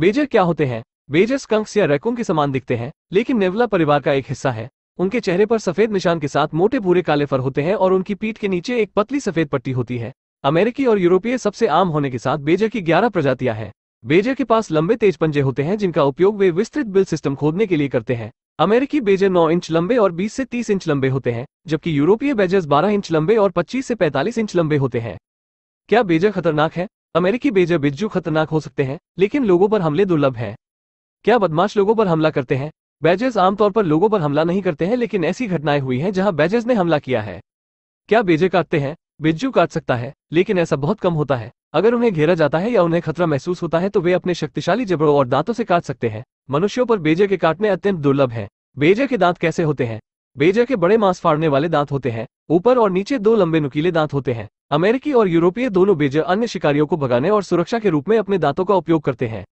badger क्या होते हैं बेजर स्कंक्स या रैकों के समान दिखते हैं लेकिन नेवला परिवार का एक हिस्सा है उनके चेहरे पर सफेद निशान के साथ मोटे भूरे काले फर होते हैं और उनकी पीठ के नीचे एक पतली सफेद पट्टी होती है अमेरिकी और यूरोपीय सबसे आम होने के साथ बेजर की ग्यारह प्रजातियां हैं बेजर के पास लंबे तेज पंजे होते हैं जिनका उपयोग वे विस्तृत बिल सिस्टम खोदने के लिए करते हैं अमेरिकी बेजर 9 इंच लंबे और 20 से 30 इंच लंबे होते हैं जबकि यूरोपीय बेजर्स 12 इंच लंबे और 25 से 45 इंच लंबे होते हैं क्या बेजर खतरनाक है अमेरिकी बेजह बिज्जू खतरनाक हो सकते हैं लेकिन लोगों पर हमले दुर्लभ हैं क्या बदमाश लोगों पर हमला करते हैं बैजेस आमतौर पर लोगों पर हमला नहीं करते हैं लेकिन ऐसी घटनाएं हुई हैं जहां बैजेस ने हमला किया है क्या बेजे काटते हैं बिज्जू काट सकता है लेकिन ऐसा बहुत कम होता है अगर उन्हें घेरा जाता है या उन्हें खतरा महसूस होता है तो वे अपने शक्तिशाली जबड़ों और दांतों से काट सकते हैं मनुष्यों पर बेजे के काटने अत्यंत दुर्लभ हैं बेजे के दांत कैसे होते हैं बेजर के बड़े मांस फाड़ने वाले दांत होते हैं ऊपर और नीचे दो लंबे नुकीले दांत होते हैं अमेरिकी और यूरोपीय दोनों बेजर अन्य शिकारियों को भगाने और सुरक्षा के रूप में अपने दांतों का उपयोग करते हैं